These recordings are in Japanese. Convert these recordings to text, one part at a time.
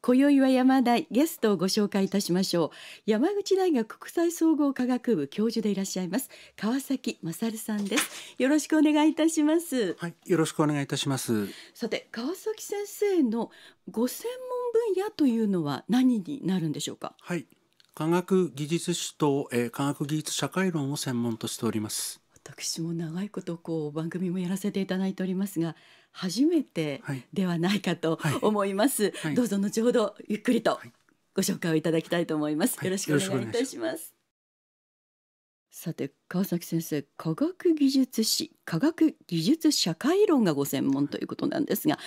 今宵は山田ゲストをご紹介いたしましょう山口大学国際総合科学部教授でいらっしゃいます川崎勝さんですよろしくお願いいたしますはいよろしくお願いいたしますさて川崎先生のご専門分野というのは何になるんでしょうかはい科学技術史と、えー、科学技術社会論を専門としております私も長いことこう番組もやらせていただいておりますが初めてではないかと思います、どうぞ後ほどゆっくりとご紹介をいただきたいと思います、よろしくお願いいたしますさて川崎先生科学技術史科学技術社会論がご専門ということなんですが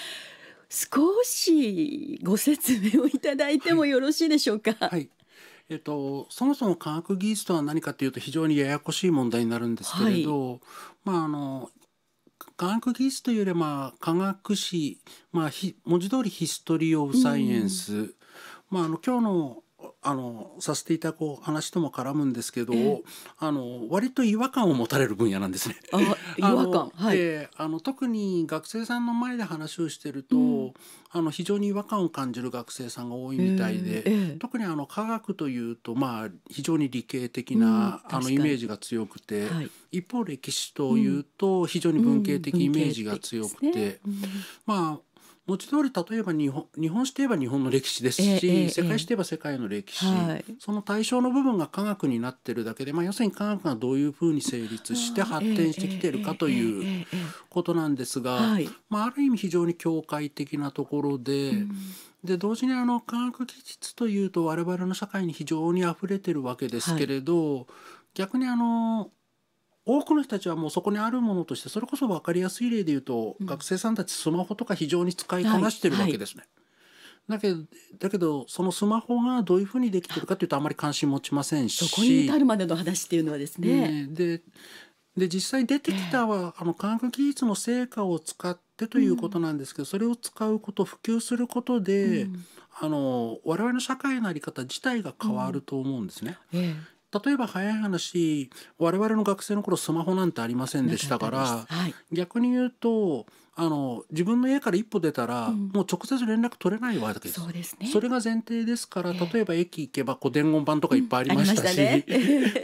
少しご説明をいただいてもよろしいでしょうか。はい、はい、えっと、そもそも科学技術とは何かというと非常にややこしい問題になるんですけれど、はい、まあ、あの科学技術というよりまあ科学史、まあ、文字通りヒストリー・オブ・サイエンス、まあ、あの今日のあのさせていただく話とも絡むんですけど、えー、あの割と違和感を持たれる分野なんですね。違和感、はい、であの特に学生さんの前で話をしてると、うん、あの非常に違和感を感じる学生さんが多いみたいで、えー、特にあの科学というと、まあ、非常に理系的な、うん、あのイメージが強くて、はい、一方歴史というと非常に文系的イメージが強くて、うんね、まあ字通り例えば日本日本史といえば日本の歴史ですし、ええ、世界史といえば世界の歴史、その対象の部分が科学になってるだけで、まあ、要するに科学がどういうふうに成立して発展してきてるかということなんですが、まあ、ある意味非常に境界的なところで。うんで同時にあの科学技術というと我々の社会に非常にあふれてるわけですけれど、はい、逆にあの多くの人たちはもうそこにあるものとしてそれこそ分かりやすい例で言うと、うん、学生さんたちスマホとか非常に使いこなしてるわけですね。はいはい、だけどだけどそのスマホがどういうふうにできてるかというとあまり関心持ちませんしそこに至るまでの話っていうのはですね。ねでで実際出てきたは、あの科学技術の成果を使ってということなんですけど、うん、それを使うこと普及することで、うん、あの我々の社会の在り方自体が変わると思うんですね。うんえ例えば早い話我々の学生の頃スマホなんてありませんでしたから、はい、逆に言うとあの自分の家から一歩出たら、うん、もう直接連絡取れないわけです。そうですね。それが前提ですから、例えば駅行けばこう伝言板とかいっぱいありましたし、うんね、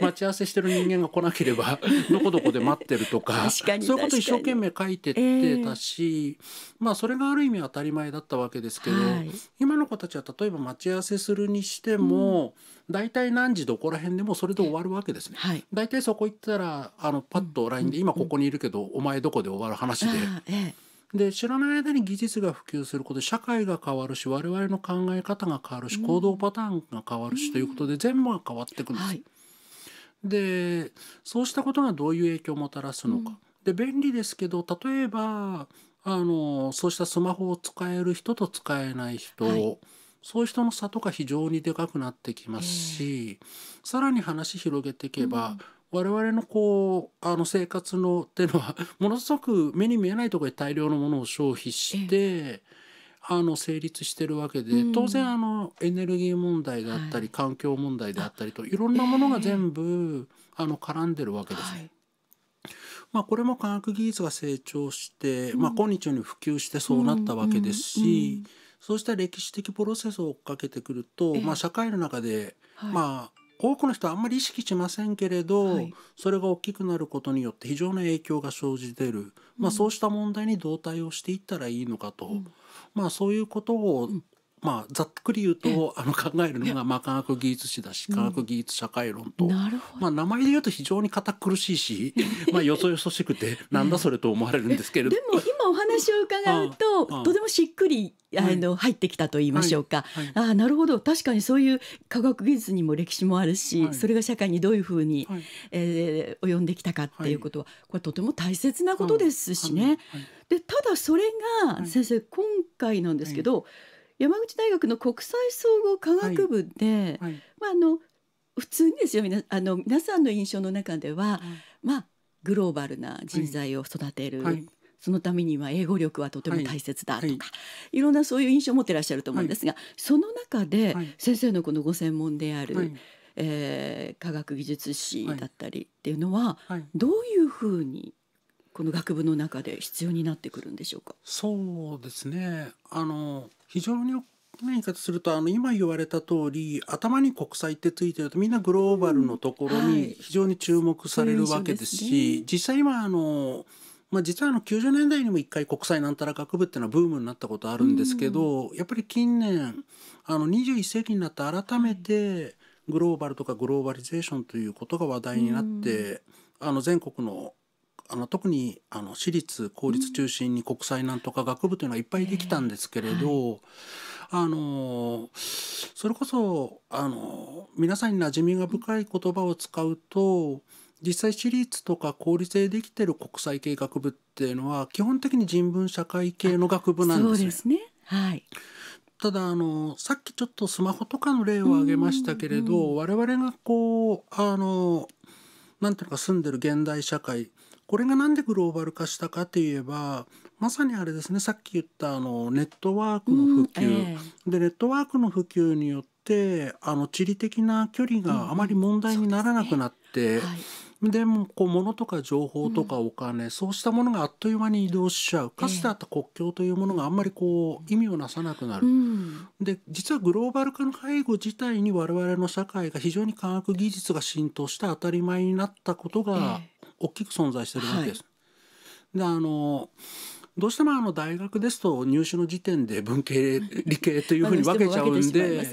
待ち合わせしてる人間が来なければ どこどこで待ってるとか、そういうこと一生懸命書いてってたし、えー、まあそれがある意味当たり前だったわけですけど、はい、今の子たちは例えば待ち合わせするにしても、うん、大体何時どこら辺でもそれで終わるわけですね。はい、大体そこ行ったらあのパッと LINE で、今ここにいるけど、お前どこで終わる話で。えで知らない間に技術が普及することで社会が変わるし我々の考え方が変わるし、行動パターンが変わるし、ということで全部が変わっていくんです。はい、でそうしたことがどういう影響をもたらすのか。で便利ですけど例えばあのそうしたスマホを使える人と使えない人、はい、そういう人の差とか非常にでかくなってきますし、えー、さらに話広げていけば、うん我々のこうあの生活のっていうのはものすごく目に見えないところで大量のものを消費して。あの成立してるわけで、当然あのエネルギー問題であったり、環境問題であったりといろんなものが全部、あの絡んでるわけですね。まあ、これも科学技術が成長して、まあ、今日に普及してそうなったわけですし、そうした歴史的プロセスを追っかけてくると、まあ、社会の中で、まあ、多くの人はあんまり意識しませんけれど、はい、それが大きくなることによって非常な影響が生じてる、まあ、そうした問題にどう対応していったらいいのかと、うん、まあ、そういうことをまあ、ざっくり言うとあの考えるのがまあ科学技術史だし科学技術社会論と、うん、まあ、名前で言うと非常に堅苦しいし、まあ、よそよそしくてなんだそれと思われるんですけれどでも今お話を伺うととてもしっくりあの、はい、入ってきたと言いましょうか、はいはい、ああなるほど確かにそういう科学技術にも歴史もあるし、それが社会にどういうふうに、はい、えー、及んできたかっていうことは、これとても大切なことですしね。でただそれが先生、今回なんですけど、山口大学の国際総合科学部で、はいはい、まあ、あの普通にですよ皆あの皆さんの印象の中では、まあ、グローバルな人材を育てる、そのためには英語力はとても大切だとか、いろんなそういう印象を持ってらっしゃると思うんですが、その中で先生のこのご専門である、えー、科学技術士だったりっていうのは、どういうふうにこの学部の中で必要になってくるんでしょうかそうですねあの非常に言い方するとあの今言われた通り頭に国際ってついてるとみんなグローバルのところに非常に注目されるわけですし、うんはい、すね、実際今あのまあ、実はあの90年代にも一回国際なんたら学部っていうのはブームになったことあるんですけど、やっぱり近年あの21世紀になって改めてグローバルとかグローバリゼーションということが話題になって、あの全国のあの特にあの私立公立中心に国際なんとか学部というのはいっぱいできたんですけれど、えーはい、あのそれこそあの皆さんに馴染みが深い言葉を使うと実際私立とか公立でできてる国際系学部っていうのは基本的に人文社会系の学部なんですね。すねはい、ただあのさっきちょっとスマホとかの例を挙げましたけれど、我々がこうあのなんていうか住んでる現代社会これが何でグローバル化したかといえばまさにあれですねさっき言ったあのネットワークの普及、えー、でネットワークの普及によってあの地理的な距離があまり問題にならなくなって。でもこう物とか情報とかお金、うん、そうしたものがあっという間に移動しちゃうかつてあった国境というものがあんまりこう意味をなさなくなる、うん、で実はグローバル化の介護自体に我々の社会が非常に科学技術が浸透して当たり前になったことが大きく存在してるわけです。であのどうしてもあの大学ですと入試の時点で文系理系というふうに分けちゃうんで、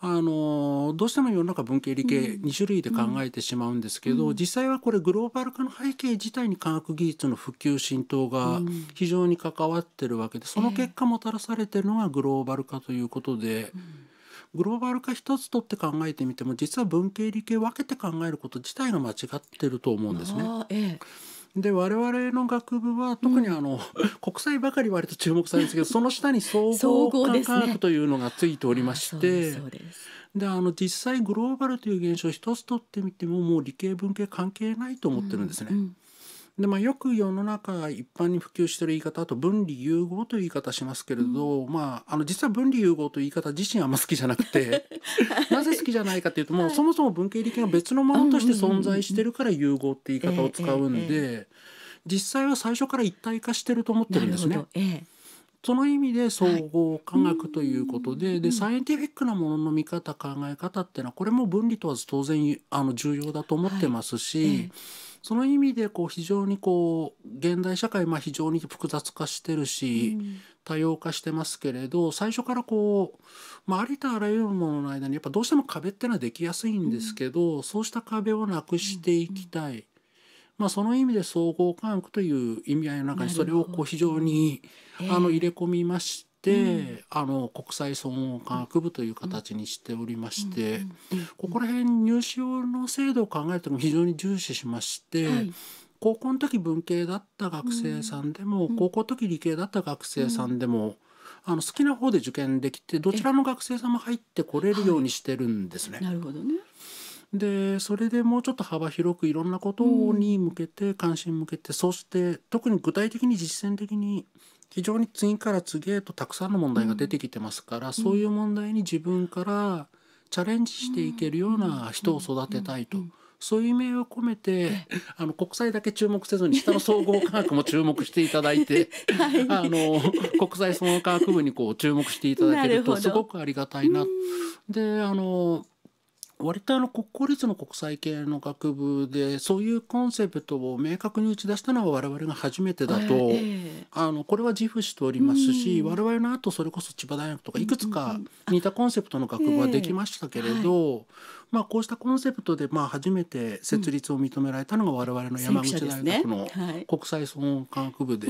あのどうしても世の中文系理系2種類で考えてしまうんですけど、うんうん、実際はこれグローバル化の背景自体に科学技術の普及浸透が非常に関わってるわけでその結果もたらされてるのがグローバル化ということで。グローバル化一つとって考えてみても実は文系理系分けて考えること自体が間違ってると思うんですね。ええ、で我々の学部は特にあの、うん、国際ばかり割と注目されるんですけどその下に総合科学というのがついておりまして。であの実際グローバルという現象一つとってみてももう理系文系関係ないと思ってるんですね。うんうんで、まあ、よく世の中が一般に普及してる言い方あと分離融合という言い方しますけれど、うん、まあ、あの実は分離融合という言い方自身あんま好きじゃなくて、はい、なぜ好きじゃないかというともう、そもそも文系理系が別のものとして存在してるから融合って言い方を使うんで、実際は最初から一体化してると思ってるんですね。その意味で総合科学ということではい、でサイエンティフィックなものの見方考え方っていうのはこれも分離とは当然あの重要だと思ってますし、はいええその意味でこう非常にこう現代社会まあ非常に複雑化してるし、多様化してますけれど最初からこう、まあ、ありとあらゆるものの間にやっぱどうしても壁ってのはできやすいんですけど、そうした壁をなくしていきたい。まあ、その意味で総合科学という意味合いの中にそれをこう非常にあの入れ込みましてで、うん、あの国際総合科学部という形にしておりまして、ここら辺入試用の制度を考えても非常に重視しまして。はい高校の時文系だった学生さんでも、うん、高校の時理系だった学生さんでも、うん、あの好きな方で受験できてどちらの学生さんも入ってこれるようにしてるんですね。はい、なるほどねでそれでもうちょっと幅広くいろんなことに向けて関心向けて、うん、そして特に具体的に実践的に非常に次から次へとたくさんの問題が出てきてますから、うん、そういう問題に自分からチャレンジしていけるような人を育てたいと。そういう意味を込めて、あの国際だけ注目せずに下の総合科学も注目していただいて、はい、あの国際総合科学部にこう注目していただけるとすごくありがたいな。で、あの割とあの国公立の国際系の学部でそういうコンセプトを明確に打ち出したのは我々が初めてだと、えー、あのこれは自負しておりますし、うん、我々の後それこそ千葉大学とかいくつか似たコンセプトの学部はできましたけれど、うんうんまあ、こうしたコンセプトで、まあ、初めて設立を認められたのが我々の山口大学の国際総合科学部で、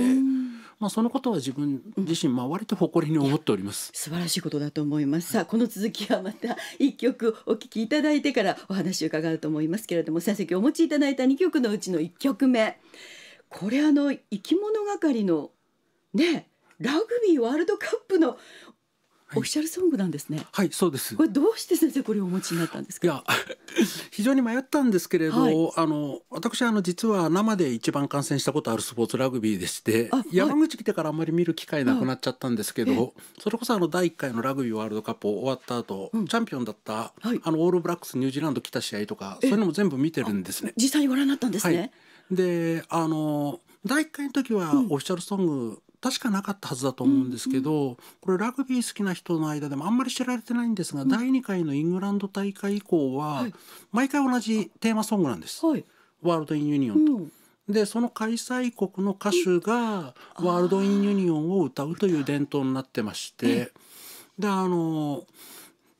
まあ、そのことは自分自身、まあ、割と誇りに思っております素晴らしいことだと思います、はい、さあこの続きはまた一曲お聞きいただいてからお話を伺うと思いますけれども先生お持ちいただいた2曲のうちの1曲目これあの生き物係のねラグビーワールドカップのオフィシャルソングなんですね。はい、そうです。これどうして先生これをお持ちになったんですか。いや、非常に迷ったんですけれど、はい、あの私はあの実は生で一番観戦したことあるスポーツラグビーでして、はい、山口来てからあんまり見る機会なくなっちゃったんですけど、はい、それこそあの第一回のラグビーワールドカップ終わった後、うん、チャンピオンだった、あのオールブラックスニュージーランド来た試合とか、そういうのも全部見てるんですね。実際にご覧になったんですね。で、あの第一回の時はオフィシャルソング、うん確かなかったはずだと思うんですけど、うんうん、これラグビー好きな人の間でもあんまり知られてないんですが、うん、第2回のイングランド大会以降は、毎回同じテーマソングなんです。はい、ワールド・イン・ユニオンと。うんでその開催国の歌手がワールド・イン・ユニオンを歌うという伝統になってましてであの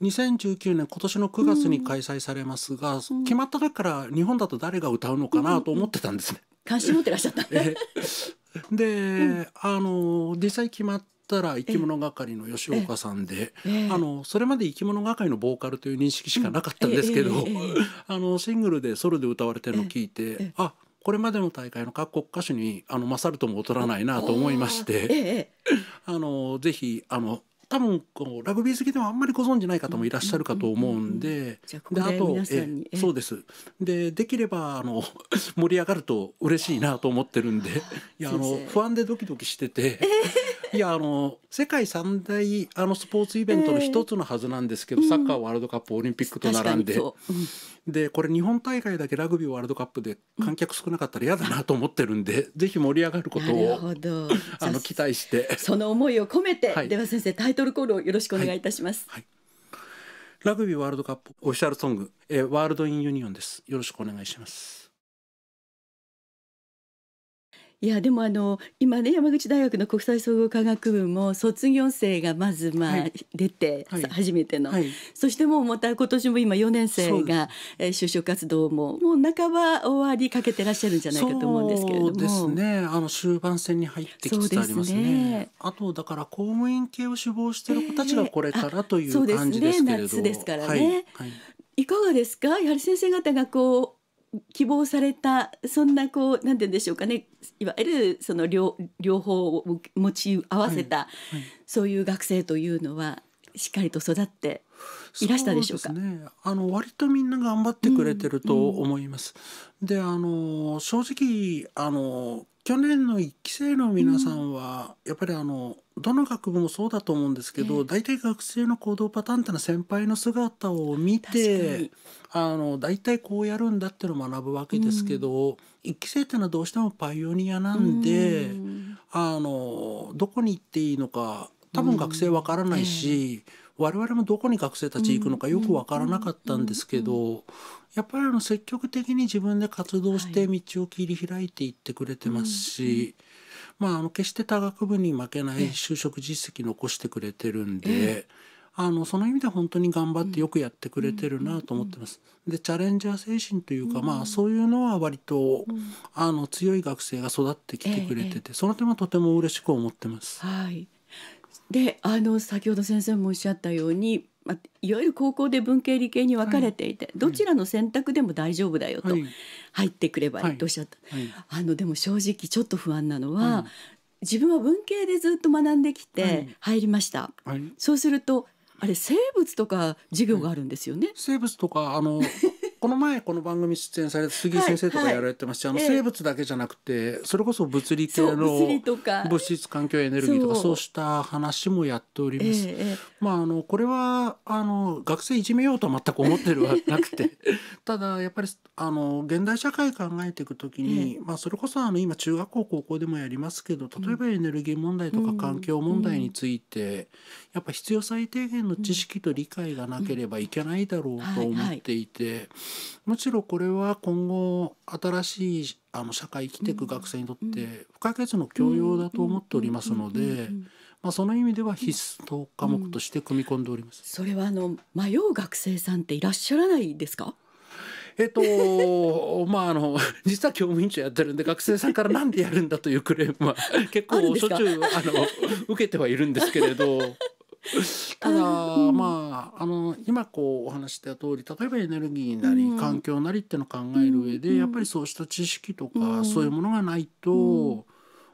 2019年今年の9月に開催されますが、うん、決まった時から日本だと誰が歌うのかなと思ってたんですね。関心持ってらっしゃった、ね、で、うん、あの実際決まったら生き物係の吉岡さんで、あのそれまで生き物係のボーカルという認識しかなかったんですけど、あのシングルでソロで歌われてるのを聞いて、あこれまでの大会の各国歌手にあの勝るとも劣らないなと思いまして、あのぜひあの多分こうラグビー好きではあんまりご存じない方もいらっしゃるかと思うんで、うんうんうん、であとえそうですでできればあの 盛り上がると嬉しいなと思ってるんでいやあの不安でドキドキしてて。えーいやあの世界三大あのスポーツイベントの一つのはずなんですけど、えー、サッカーワールドカップオリンピックと並んで、うん、でこれ日本大会だけラグビーワールドカップで観客少なかったら嫌だなと思ってるんで、うん、ぜひ盛り上がることをあの期待してその思いを込めて、はい、では先生タイトルコールをよろしくお願いいたします。はい、はいラグビーワールドカップオフィシャルソング、えー、ワールドインユニオンです。よろしくお願いします。いやでもあの今ね山口大学の国際総合科学部も卒業生がまずまあ、出て、初めての、はい、そしてもうまた今年も今4年生が就職活動ももう半ば終わりかけてらっしゃるんじゃないかと思うんですけれどもそうですねあの終盤戦に入ってきつつありますね、ね、あとだから公務員系を志望してる子たちがこれからという感じですけれど、えー、ね、夏ですからね、いかがですかやはり先生方がこう希望されたそんなこう何て言うんでしょうかねいわゆるその両両方を持ち合わせた、はいはい、そういう学生というのはしっかりと育っていらしたでしょうか。うね、あの割とみんな頑張ってくれてると思います。うんうん、であの正直あの去年の1期生の皆さんは、やっぱりあのどの学部もそうだと思うんですけど、えー、大体学生の行動パターンってのは先輩の姿を見てあの大体こうやるんだっていうのを学ぶわけですけど、うん、1期生っていうのはどうしてもパイオニアなんで、うん、あのどこに行っていいのか多分学生わからないし、うんえー、我々もどこに学生たち行くのかよくわからなかったんですけど、やっぱりあの積極的に自分で活動して道を切り開いていってくれてますし。はいまあ、あの決して他学部に負けない就職実績残してくれてるんで。あのその意味で本当に頑張ってよくやってくれてるなと思ってます。でチャレンジャー精神というか、うん、まあそういうのは割と、うん、あの強い学生が育ってきてくれてて、ええ、その点はとても嬉しく思ってます。はい、であの先ほど先生もおっしゃったようにまあ、いわゆる高校で文系理系に分かれていて、はい、どちらの選択でも大丈夫だよと、入ってくればいいとおっしゃった、あのでも正直ちょっと不安なのは、自分は文系でずっと学んできて入りました、そうするとあれ生物とか授業があるんですよね、生物とかあのこの前この番組出演された杉井先生とかやられてまして、はいはい、あの生物だけじゃなくて、えそれこそ物理系の物質環境エネルギーとかそうした話もやっております。え、まああのこれはあの学生いじめようとは全く思ってるはなくて ただやっぱりあの現代社会考えていくときに、まあそれこそあの今中学校高校でもやりますけど例えばエネルギー問題とか環境問題について、うんうん、やっぱ必要最低限の知識と理解がなければいけないだろうと思っていて。はいはいむしろこれは今後新しいあの社会生きていく学生にとって不可欠の教養だと思っておりますので。まあ、その意味では必須と科目として組み込んでおります、うん、それはあの迷う学生さんっていらっしゃらないですかえっと まああの 実は教務委員長やってるんで学生さんからなんでやるんだというクレームは結構しょっちゅうあの受けてはいるんですけれど ただ、まああの今こうお話した通り例えばエネルギーなり、環境なりっていうのを考える上で、やっぱりそうした知識とか、そういうものがないと、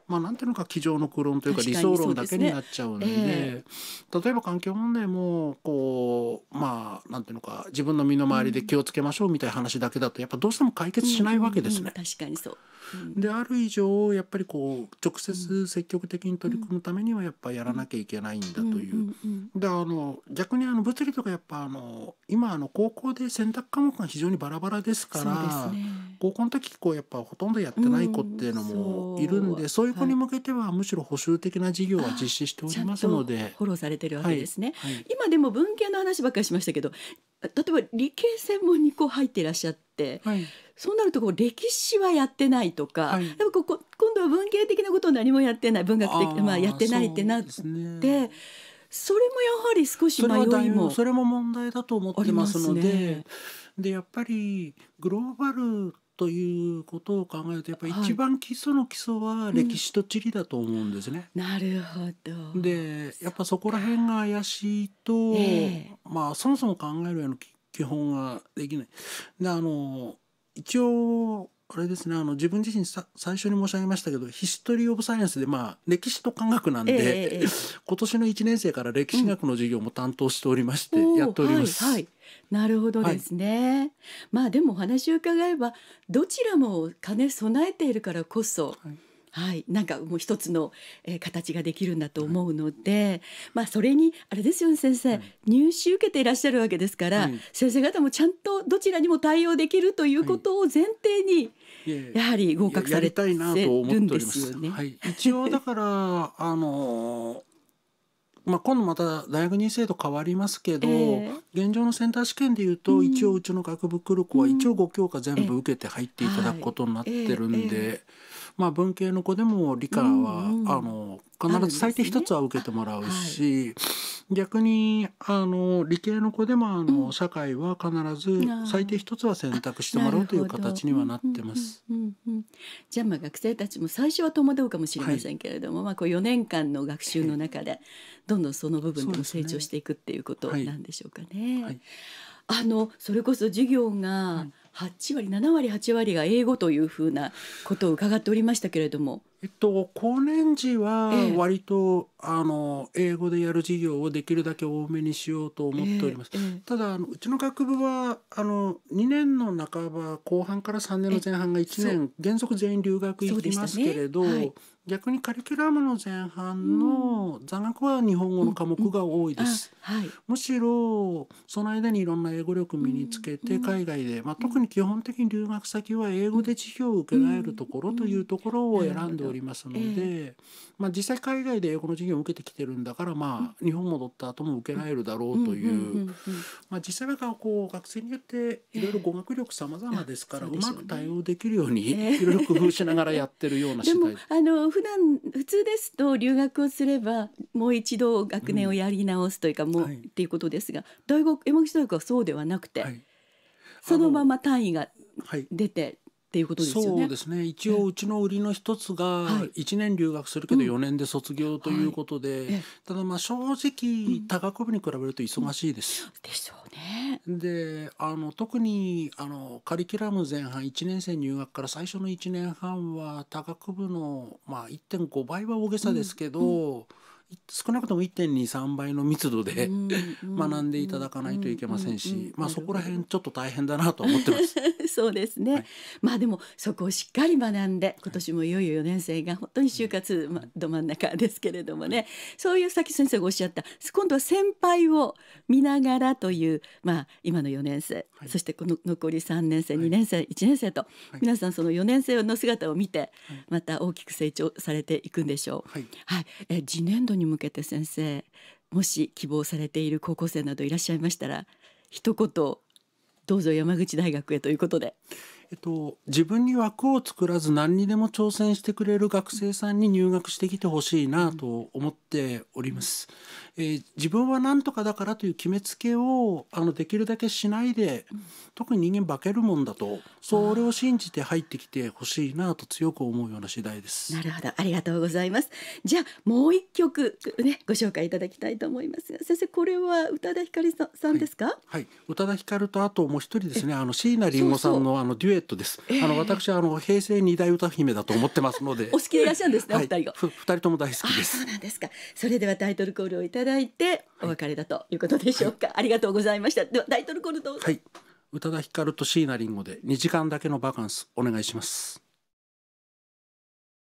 まあ、なんていうのか机上の空論というか理想論だけになっちゃうので、ねえー、例えば環境問題もこうまあなんていうのか自分の身の回りで気をつけましょうみたいな話だけだとやっぱどうしても解決しないわけですね。うんうんうん、確かにそう、である以上やっぱりこう直接積極的に取り組むためにはやっぱやらなきゃいけないんだという。であの逆にあの物理とかやっぱあの今あの高校で選択科目が非常にバラバラですから。高校の時こうやっぱほとんどやってない子っていうのもいるんで、うん、そういう子に向けてはむしろ補修的な事業は実施しておりますので、フォローされてるわけですね、はいはい、今でも文系の話ばっかりしましたけど例えば理系専門にこう入っていらっしゃって、はい、そうなるとこう歴史はやってないとか、はい、やっぱこ今度は文系的なことを何もやってない文学的まあやってないってなって。それもやはり少し迷いもそれも問題だと思ってますので、ね、でやっぱりグローバルということを考えるとやっぱり一番基礎の基礎は歴史と地理だと思うんですね。なるほどでやっぱそこら辺が怪しいと、えー、まあそもそも考えるような基本ができない。であの一応あれですねあの自分自身さ最初に申し上げましたけどヒストリー・オブ・サイエンスで、まあ、歴史と科学なんで、えー、今年の1年生から歴史学の授業も担当しておりまして、うん、やっております。はいはいなるほどですね、はい、まあでもお話を伺えばどちらも兼ね備えているからこそ、はい、はい、なんかもう一つの、え形ができるんだと思うので、はい、まあそれにあれですよね先生、はい、入試受けていらっしゃるわけですから、はい、先生方もちゃんとどちらにも対応できるということを前提に、やはり合格されてるんですよね。一応だからあのまあ、今度また大学院制度変わりますけど、えー、現状のセンター試験でいうと、一応うちの学部来る子は一応5教科全部受けて入っていただくことになってるんで。まあ、文系の子でも理科は、うんうん、あの必ず最低一つは受けてもらうし、逆にあの理系の子でもあの、うん、社会は必ず最低一つは選択してもらうという形にはなってます。じゃあまあ学生たちも最初は戸惑うかもしれませんけれども、はい、まあこう4年間の学習の中でどんどんその部分でも成長していくっていうことなんでしょうかね。ねはい、あのそれこそ授業が、8割7割8割が英語というふうなことを伺っておりましたけれども。えっと、高年時は割と、ええ、あの英語でやる授業をできるだけ多めにしようと思っております。え、ただあのうちの学部はあの2年の半ば後半から3年の前半が1年原則全員留学行きますけれど、ねはい、逆にカリキュラムの前半の座学は日本語の科目が多いです、はい、むしろその間にいろんな英語力身につけて海外で、まあ、特に基本的に留学先は英語で授業を受けられるところというところを選んでおりますので、まあ、実際海外で英語の授業を受けてきてるんだから、まあ、日本戻った後も受けられるだろうという、まあ、実際はこう学生によっていろいろ語学力さまざまですからうまく対応できるように いろいろ工夫しながらやってるような次第です。普段普通ですと留学をすればもう一度学年をやり直すというか、もう、はい、っていうことですが大学山口大学はそうではなくて、はい、そのまま単位が出て、っていうことですね。そうですね。一応うちの売りの一つが1年留学するけど4年で卒業ということで、ただまあ正直他学部に比べると忙しいです。でしょうね。であの特にあのカリキュラム前半1年生入学から最初の1年半は多学部の、まあ、1.5倍は大げさですけど。うんうん少なくとも1.23倍の密度で、学んでいただかないといけませんし、まあ、そこら辺ちょっと大変だなと思ってます そうですね、はい、まあでもそこをしっかり学んで今年もいよいよ4年生が本当に就活、ま、ど真ん中ですけれどもねそういうさっき先生がおっしゃった今度は先輩を見ながらという、まあ、今の4年生、はい、そしてこの残り3年生2年生、はい、1年生と、皆さんその4年生の姿を見て、また大きく成長されていくんでしょう。はい、はい、え次年度に向けて先生もし希望されている高校生などいらっしゃいましたら一言どうぞ山口大学へということで。えっと、自分に枠を作らず何にでも挑戦してくれる学生さんに入学してきてほしいなと思っております。えー、自分は何とかだからという決めつけをあのできるだけしないで、うん、特に人間化けるもんだとそれを信じて入ってきてほしいなと強く思うような次第です。なるほどありがとうございます。じゃあもう一曲ねご紹介いただきたいと思います先生これは宇多田ヒカルさんですか、はい、はい、宇多田ヒカルとあともう一人ですねあの椎名林檎さんのあのデュエットです。あの私はあの平成二大歌姫だと思ってますので お好きでいらっしゃるんですね、はい、お二人が。二人とも大好きです。そうなんですか。それではタイトルコールをいたただいてお別れだということでしょうか、はい、ありがとうございましたではタイトルコールどうぞ、はい、宇多田ヒカルと椎名林檎で2時間だけのバカンスお願いします